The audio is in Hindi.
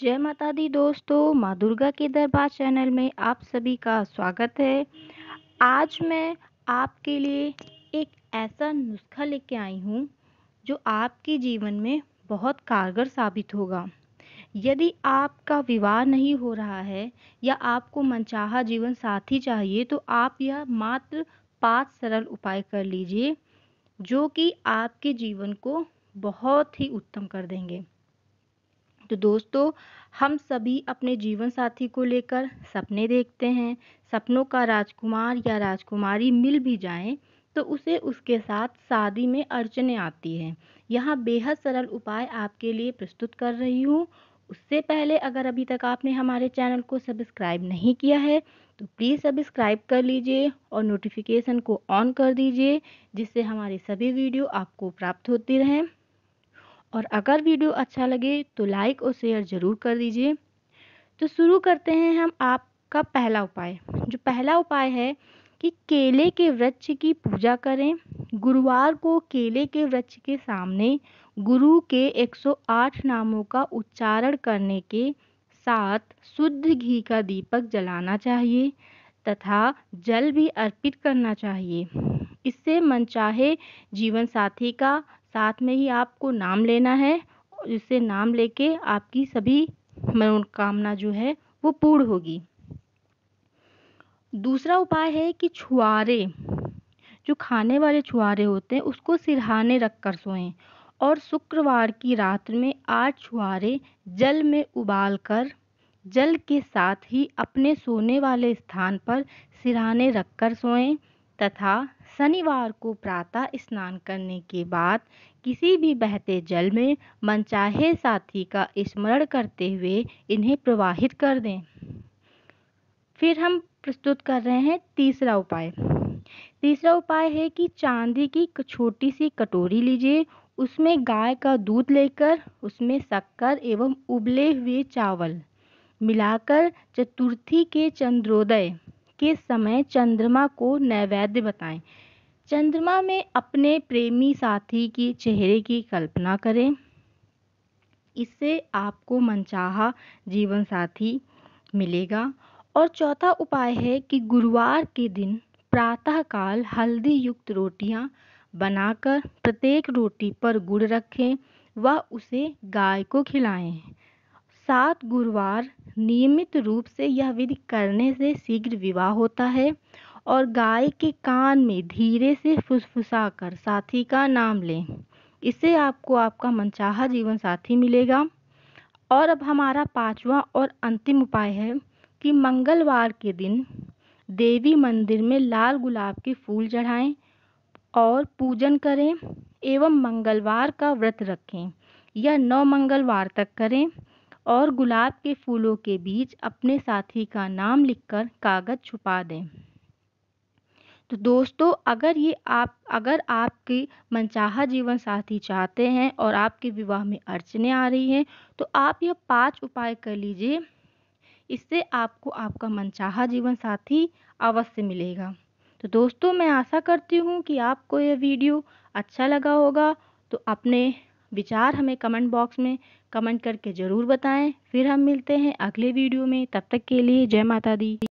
जय माता दी दोस्तों माँ दुर्गा के दरबार चैनल में आप सभी का स्वागत है आज मैं आपके लिए एक ऐसा नुस्खा लेके आई हूँ जो आपके जीवन में बहुत कारगर साबित होगा यदि आपका विवाह नहीं हो रहा है या आपको मनचाहा जीवन साथी चाहिए तो आप यह मात्र पांच सरल उपाय कर लीजिए जो कि आपके जीवन को बहुत ही उत्तम कर देंगे तो दोस्तों हम सभी अपने जीवन साथी को लेकर सपने देखते हैं सपनों का राजकुमार या राजकुमारी मिल भी जाए तो उसे उसके साथ शादी में अड़चने आती हैं यहाँ बेहद सरल उपाय आपके लिए प्रस्तुत कर रही हूँ उससे पहले अगर अभी तक आपने हमारे चैनल को सब्सक्राइब नहीं किया है तो प्लीज़ सब्सक्राइब कर लीजिए और नोटिफिकेशन को ऑन कर दीजिए जिससे हमारे सभी वीडियो आपको प्राप्त होती रहें और अगर वीडियो अच्छा लगे तो लाइक और शेयर ज़रूर कर दीजिए तो शुरू करते हैं हम आपका पहला उपाय जो पहला उपाय है कि केले के वृक्ष की पूजा करें गुरुवार को केले के वृक्ष के सामने गुरु के 108 नामों का उच्चारण करने के साथ शुद्ध घी का दीपक जलाना चाहिए तथा जल भी अर्पित करना चाहिए इससे मनचाहे जीवन साथी का साथ में ही आपको नाम लेना है जिससे नाम लेके आपकी सभी मनोकामना जो है वो पूर्ण होगी दूसरा उपाय है कि छुआरे जो खाने वाले छुआरे होते हैं उसको सिरहाने रख कर सोएं और शुक्रवार की रात में आठ छुआरे जल में उबाल कर जल के साथ ही अपने सोने वाले स्थान पर सिरहाने रख कर सोएं तथा शनिवार को प्रातः स्नान करने के बाद किसी भी बहते जल में मनचाहे साथी का स्मरण करते हुए इन्हें प्रवाहित कर दें फिर हम प्रस्तुत कर रहे हैं तीसरा उपाय तीसरा उपाय है कि चांदी की छोटी सी कटोरी लीजिए उसमें गाय का दूध लेकर उसमें शक्कर एवं उबले हुए चावल मिलाकर चतुर्थी के चंद्रोदय के समय चंद्रमा को नैवेद्य बताएं चंद्रमा में अपने प्रेमी साथी के चेहरे की कल्पना करें इससे आपको मनचाहा जीवन साथी मिलेगा और चौथा उपाय है कि गुरुवार के दिन प्रातःकाल हल्दी युक्त रोटियां बनाकर प्रत्येक रोटी पर गुड़ रखें व उसे गाय को खिलाएं सात गुरुवार नियमित रूप से यह विधि करने से शीघ्र विवाह होता है और गाय के कान में धीरे से फुसफुसा कर साथी का नाम लें इससे आपको आपका मनचाहा जीवन साथी मिलेगा और अब हमारा पांचवा और अंतिम उपाय है कि मंगलवार के दिन देवी मंदिर में लाल गुलाब के फूल चढ़ाएं और पूजन करें एवं मंगलवार का व्रत रखें यह नौ मंगलवार तक करें और गुलाब के फूलों के बीच अपने साथी का नाम लिखकर कागज़ छुपा दें तो दोस्तों अगर ये आप अगर आपके मनचाहा जीवन साथी चाहते हैं और आपके विवाह में अड़चने आ रही हैं तो आप यह पांच उपाय कर लीजिए इससे आपको आपका मनचाहा जीवन साथी अवश्य मिलेगा तो दोस्तों मैं आशा करती हूँ कि आपको यह वीडियो अच्छा लगा होगा तो अपने विचार हमें कमेंट बॉक्स में कमेंट करके ज़रूर बताएं फिर हम मिलते हैं अगले वीडियो में तब तक के लिए जय माता दी